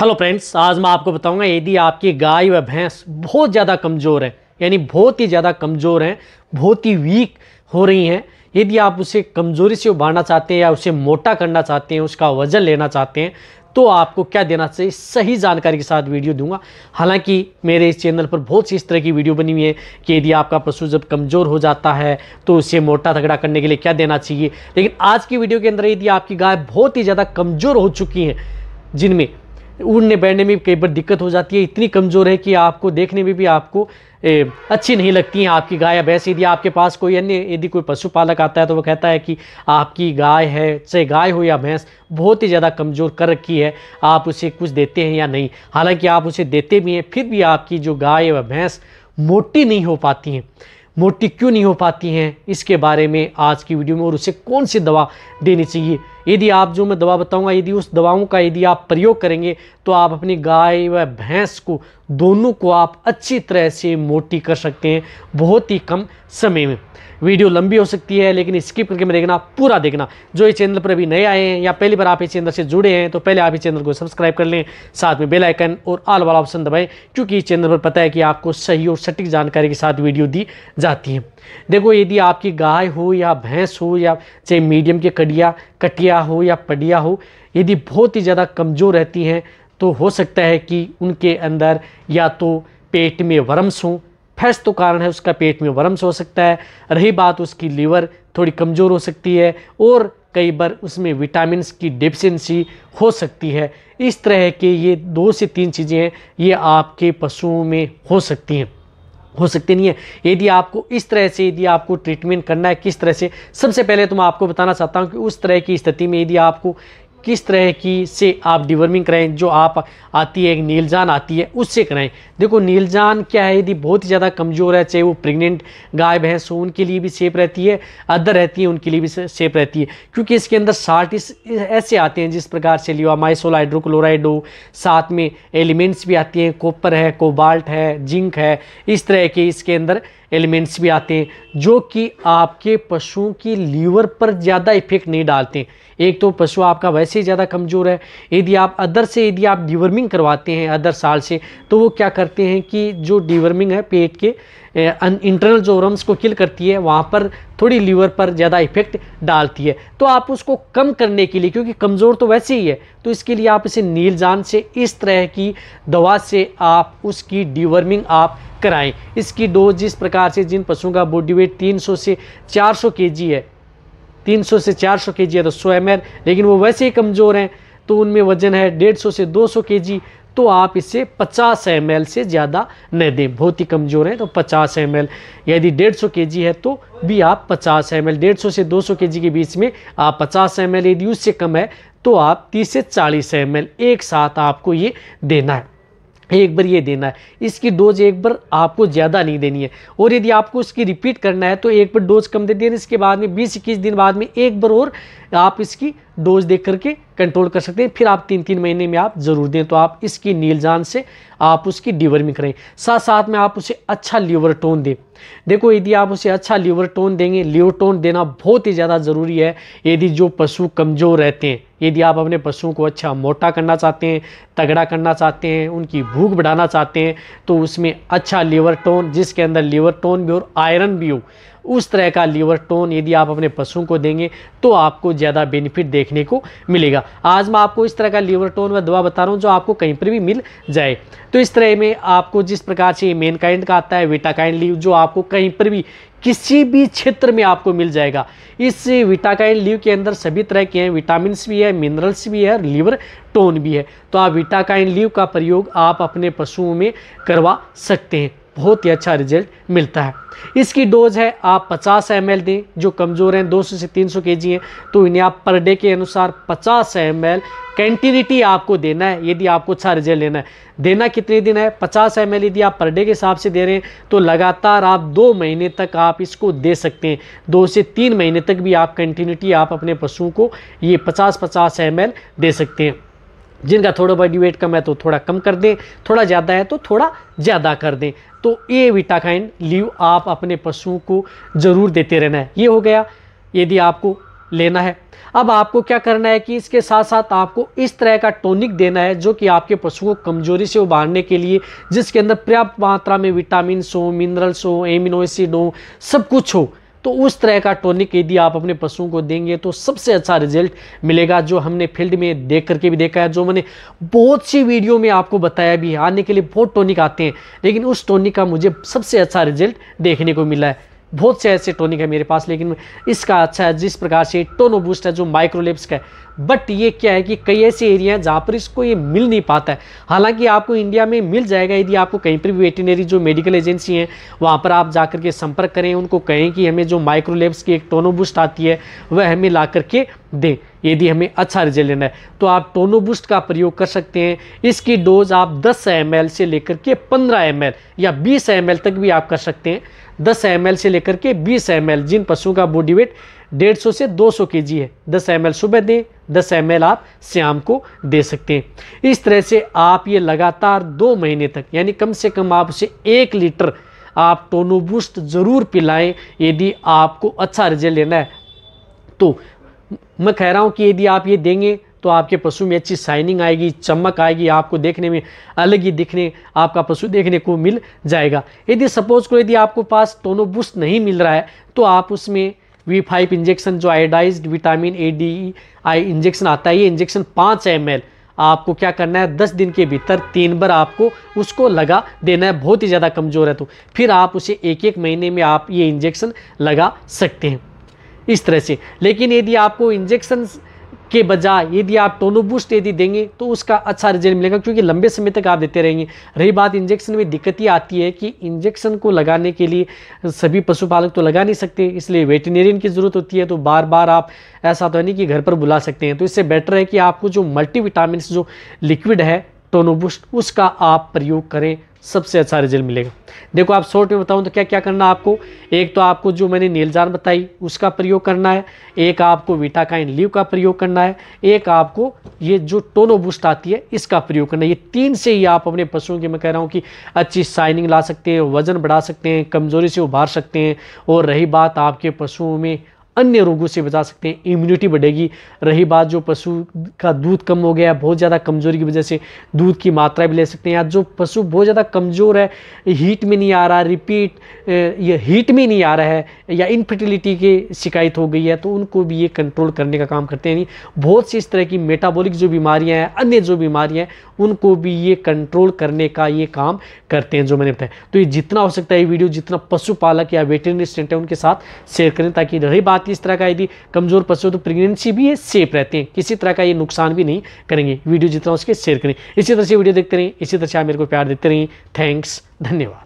hello friends आज मैं आपको बताऊंगा यदि आपकी गाय व भैंस बहुत ज़्यादा कमज़ोर है यानी बहुत ही ज़्यादा कमज़ोर हैं बहुत ही वीक हो रही हैं यदि आप उसे कमज़ोरी से उबारना चाहते हैं या उसे मोटा करना चाहते हैं उसका वजन लेना चाहते हैं तो आपको क्या देना चाहिए सही जानकारी के साथ वीडियो दूंगा हालांकि मेरे इस चैनल पर बहुत सी इस तरह की वीडियो बनी हुई है कि यदि आपका पशु जब कमज़ोर हो जाता है तो उसे मोटा तगड़ा करने के लिए क्या देना चाहिए लेकिन आज की वीडियो के अंदर यदि आपकी गाय बहुत ही ज़्यादा कमज़ोर हो चुकी हैं जिनमें उड़ने बैठने में कई बार दिक्कत हो जाती है इतनी कमज़ोर है कि आपको देखने में भी आपको ए, अच्छी नहीं लगती हैं आपकी गाय या भैंस यदि आपके पास कोई अन्य यदि कोई पशुपालक आता है तो वो कहता है कि आपकी गाय है चाहे गाय हो या भैंस बहुत ही ज़्यादा कमज़ोर कर रखी है आप उसे कुछ देते हैं या नहीं हालांकि आप उसे देते भी हैं फिर भी आपकी जो गाय व भैंस मोटी नहीं हो पाती हैं मोटी क्यों नहीं हो पाती हैं इसके बारे में आज की वीडियो में और उसे कौन सी दवा देनी चाहिए यदि आप जो मैं दवा बताऊंगा यदि उस दवाओं का यदि आप प्रयोग करेंगे तो आप अपनी गाय व भैंस को दोनों को आप अच्छी तरह से मोटी कर सकते हैं बहुत ही कम समय में वीडियो लंबी हो सकती है लेकिन स्किप करके मैं देखना पूरा देखना जो इस चैनल पर अभी नए आए हैं या पहली बार आप इस चैनल से जुड़े हैं तो पहले आप इस चैनल को सब्सक्राइब कर लें साथ में बेल आइकन और आल वाला ऑप्शन दबाएं क्योंकि इस चैनल पर पता है कि आपको सही और सटीक जानकारी के साथ वीडियो दी जाती है देखो यदि आपकी गाय हो या भैंस हो या चाहे मीडियम के कड़िया कटिया हो या पडिया हो यदि बहुत ही ज़्यादा कमज़ोर रहती हैं तो हो सकता है कि उनके अंदर या तो पेट में वर्म्स हों फैस तो कारण है उसका पेट में वर्म्स हो सकता है रही बात उसकी लीवर थोड़ी कमज़ोर हो सकती है और कई बार उसमें विटामिन की डिफिशेंसी हो सकती है इस तरह के ये दो से तीन चीज़ें हैं ये आपके पशुओं में हो सकती हैं हो सकते नहीं है यदि आपको इस तरह से यदि आपको ट्रीटमेंट करना है किस तरह से सबसे पहले तो मैं आपको बताना चाहता हूँ कि उस तरह की स्थिति में यदि आपको किस तरह की से आप डिवर्मिंग कराएं जो आप आती है नीलजान आती है उससे कराएं देखो नीलजान क्या है यदि बहुत ही ज़्यादा कमज़ोर है चाहे वो प्रेग्नेंट गाय भैंस हो उनके लिए भी सेफ रहती है अदर रहती है उनके लिए भी सेफ रहती है क्योंकि इसके अंदर साल्ट इस ऐसे आते हैं जिस प्रकार से माइसोल हाइड्रोक्लोराइड हो साथ में एलिमेंट्स भी आती हैं कॉपर है कोबाल्ट है जिंक है इस तरह के इसके अंदर एलिमेंट्स भी आते हैं जो कि आपके पशुओं की लीवर पर ज़्यादा इफेक्ट नहीं डालते एक तो पशु आपका वैसे से ज़्यादा कमज़ोर है यदि आप अदर से यदि आप डिवर्मिंग करवाते हैं अदर साल से तो वो क्या करते हैं कि जो डिवर्मिंग है पेट के इंटरनल जो रम्स को किल करती है वहाँ पर थोड़ी लीवर पर ज़्यादा इफेक्ट डालती है तो आप उसको कम करने के लिए क्योंकि कमज़ोर तो वैसे ही है तो इसके लिए आप इसे नीलजान से इस तरह की दवा से आप उसकी डिवर्मिंग आप कराएं इसकी डोज जिस प्रकार से जिन पशुओं का बॉडी वेट 300 से 400 केजी है 300 से 400 जी है तो सौ एम लेकिन वो वैसे ही कमज़ोर हैं तो उनमें वजन है 150 से 200 जी तो आप इसे 50 एम से ज़्यादा न दें बहुत ही कमज़ोर हैं तो 50 एम यदि 150 जी है तो भी आप 50 एम एल सौ से 200 सौ के बीच में आप 50 एम यदि उससे कम है तो आप 30 से 40 एम एक साथ आपको ये देना है एक बार ये देना है इसकी डोज एक बार आपको ज़्यादा नहीं देनी है और यदि आपको इसकी रिपीट करना है तो एक बार डोज कम दे देना इसके बाद में बीस इक्कीस दिन बाद में एक बार और आप इसकी डोज देख करके कंट्रोल कर सकते हैं फिर आप तीन तीन महीने में आप ज़रूर दें तो आप इसकी नीलजान से आप उसकी डिवर्मिंग करें साथ साथ में आप उसे अच्छा लीवर टोन दें देखो यदि आप उसे अच्छा लीवर टोन देंगे लीवर टोन देना बहुत ही ज़्यादा ज़रूरी है यदि जो पशु कमज़ोर रहते हैं यदि आप अपने पशुओं को अच्छा मोटा करना चाहते हैं तगड़ा करना चाहते हैं उनकी भूख बढ़ाना चाहते हैं तो उसमें अच्छा लीवर टोन जिसके अंदर लीवर टोन भी और आयरन भी हो उस तरह का लीवर टोन यदि आप अपने पशुओं को देंगे तो आपको ज़्यादा बेनिफिट देखने को मिलेगा आज मैं आपको इस तरह का लीवर टोन व दवा बता रहा हूँ जो आपको कहीं पर भी मिल जाए तो इस तरह में आपको जिस प्रकार से मेन काइंड का आता है विटाकाइंड लीव जो आपको कहीं पर भी किसी भी क्षेत्र में आपको मिल जाएगा इस विटाकाइन लीव के अंदर सभी तरह के हैं विटामिन भी है मिनरल्स भी है लीवर टोन भी है तो आप विटाकाइन लीव का प्रयोग आप अपने पशुओं में करवा सकते हैं बहुत ही अच्छा रिजल्ट मिलता है इसकी डोज है आप 50 एम दें जो कमज़ोर हैं 200 से 300 जी हैं तो इन्हें आप पर डे के अनुसार 50 एम एल कैंटिनिटी आपको देना है यदि आपको अच्छा रिजल्ट लेना है देना कितने दिन है 50 एम यदि आप पर डे के हिसाब से दे रहे हैं तो लगातार आप दो महीने तक आप इसको दे सकते हैं दो से तीन महीने तक भी आप कंटिन्यूटी आप अपने पशुओं को ये पचास पचास एम दे सकते हैं जिनका थोड़ा बॉडी वेट कम है तो थोड़ा कम कर दें थोड़ा ज़्यादा है तो थोड़ा ज़्यादा कर दें तो ये विटाकाइन लीव आप अपने पशुओं को ज़रूर देते रहना है ये हो गया यदि आपको लेना है अब आपको क्या करना है कि इसके साथ साथ आपको इस तरह का टॉनिक देना है जो कि आपके पशुओं को कमजोरी से उबारने के लिए जिसके अंदर पर्याप्त मात्रा में विटामिन हो मिनरल्स हो एमिनो एसिड हो सब कुछ हो तो उस तरह का टॉनिक यदि आप अपने पशुओं को देंगे तो सबसे अच्छा रिजल्ट मिलेगा जो हमने फील्ड में देख करके भी देखा है जो मैंने बहुत सी वीडियो में आपको बताया भी है आने के लिए बहुत टॉनिक आते हैं लेकिन उस टॉनिक का मुझे सबसे अच्छा रिजल्ट देखने को मिला है बहुत से ऐसे टोनिक है मेरे पास लेकिन इसका अच्छा है जिस प्रकार से टोनो बूस्ट है जो माइक्रोलिप्स का है बट ये क्या है कि कई ऐसे एरिया हैं जहाँ पर इसको ये मिल नहीं पाता है हालांकि आपको इंडिया में मिल जाएगा यदि आपको कहीं पर भी वेटिनरी जो मेडिकल एजेंसी हैं वहाँ पर आप जाकर के संपर्क करें उनको कहें कि हमें जो माइक्रोलेब्स की एक टोनो बूस्ट आती है वह हमें ला करके दें यदि हमें अच्छा रिजल्ट लेना है तो आप टोनो बूस्ट का प्रयोग कर सकते हैं इसकी डोज आप 10 एम से लेकर के 15 एम या 20 एम तक भी आप कर सकते हैं 10 एम से लेकर के 20 एम जिन पशुओं का बॉडी वेट 150 से 200 केजी है 10 एम सुबह दें 10 एम आप शाम को दे सकते हैं इस तरह से आप ये लगातार दो महीने तक यानी कम से कम आप उसे एक लीटर आप टोनोबूस्ट ज़रूर पिलाएं यदि आपको अच्छा रिजल्ट लेना है तो मैं कह रहा हूँ कि यदि आप ये देंगे तो आपके पशु में अच्छी साइनिंग आएगी चमक आएगी आपको देखने में अलग ही दिखने आपका पशु देखने को मिल जाएगा यदि सपोज को यदि आपको पास टोनो बूस्ट नहीं मिल रहा है तो आप उसमें वी फाइव इंजेक्शन जो iodise vitamin A D I injection आता है ये इंजेक्शन पाँच एम एल आपको क्या करना है दस दिन के भीतर तीन बार आपको उसको लगा देना है बहुत ही ज़्यादा कमज़ोर है तो फिर आप उसे एक एक महीने में आप ये इंजेक्शन लगा सकते हैं इस तरह से लेकिन यदि आपको इंजेक्शन के बजाय यदि आप टोनो बूस्ट यदि देंगे तो उसका अच्छा रिजल्ट मिलेगा क्योंकि लंबे समय तक आप देते रहेंगे रही बात इंजेक्शन में दिक्कत ही आती है कि इंजेक्शन को लगाने के लिए सभी पशुपालक तो लगा नहीं सकते इसलिए वेटनेरियन की ज़रूरत होती है तो बार बार आप ऐसा तो नहीं कि घर पर बुला सकते हैं तो इससे बेटर है कि आपको जो मल्टी जो लिक्विड है टोनोबूस्ट उसका आप प्रयोग करें सबसे अच्छा रिजल्ट मिलेगा देखो आप शॉर्ट में बताऊं तो क्या क्या करना आपको एक तो आपको जो मैंने नीलजार बताई उसका प्रयोग करना है एक आपको विटाकाइन लीव का प्रयोग करना है एक आपको ये जो टोनो बूस्ट आती है इसका प्रयोग करना है ये तीन से ही आप अपने पशुओं की मैं कह रहा हूँ कि अच्छी साइनिंग ला सकते हैं वजन बढ़ा सकते हैं कमज़ोरी से उभार सकते हैं और रही बात आपके पशुओं में अन्य रोगों से बचा सकते हैं इम्यूनिटी बढ़ेगी रही बात जो पशु का दूध कम हो गया है बहुत ज़्यादा कमज़ोरी की वजह से दूध की मात्रा भी ले सकते हैं या जो पशु बहुत ज़्यादा कमज़ोर है हीट में नहीं आ रहा रिपीट ये हीट में नहीं आ रहा है या इनफर्टिलिटी की शिकायत हो गई है तो उनको भी ये कंट्रोल करने का काम करते हैं बहुत सी इस तरह की मेटाबोलिक जो बीमारियाँ हैं अन्य जो बीमारियाँ हैं उनको भी ये कंट्रोल करने का ये काम करते हैं जो मैंने बताया तो ये जितना हो सकता है ये वीडियो जितना पशुपालक या वेटरनरी स्टेंट है उनके साथ शेयर करें ताकि रही बात इस तरह का यदि कमज़ोर पशु तो प्रेगनेंसी भी ये सेफ रहते हैं किसी तरह का ये नुकसान भी नहीं करेंगे वीडियो जितना उसके शेयर करें इसी तरह से वीडियो देखते रहें इसी तरह से आप मेरे को प्यार देते रहें थैंक्स धन्यवाद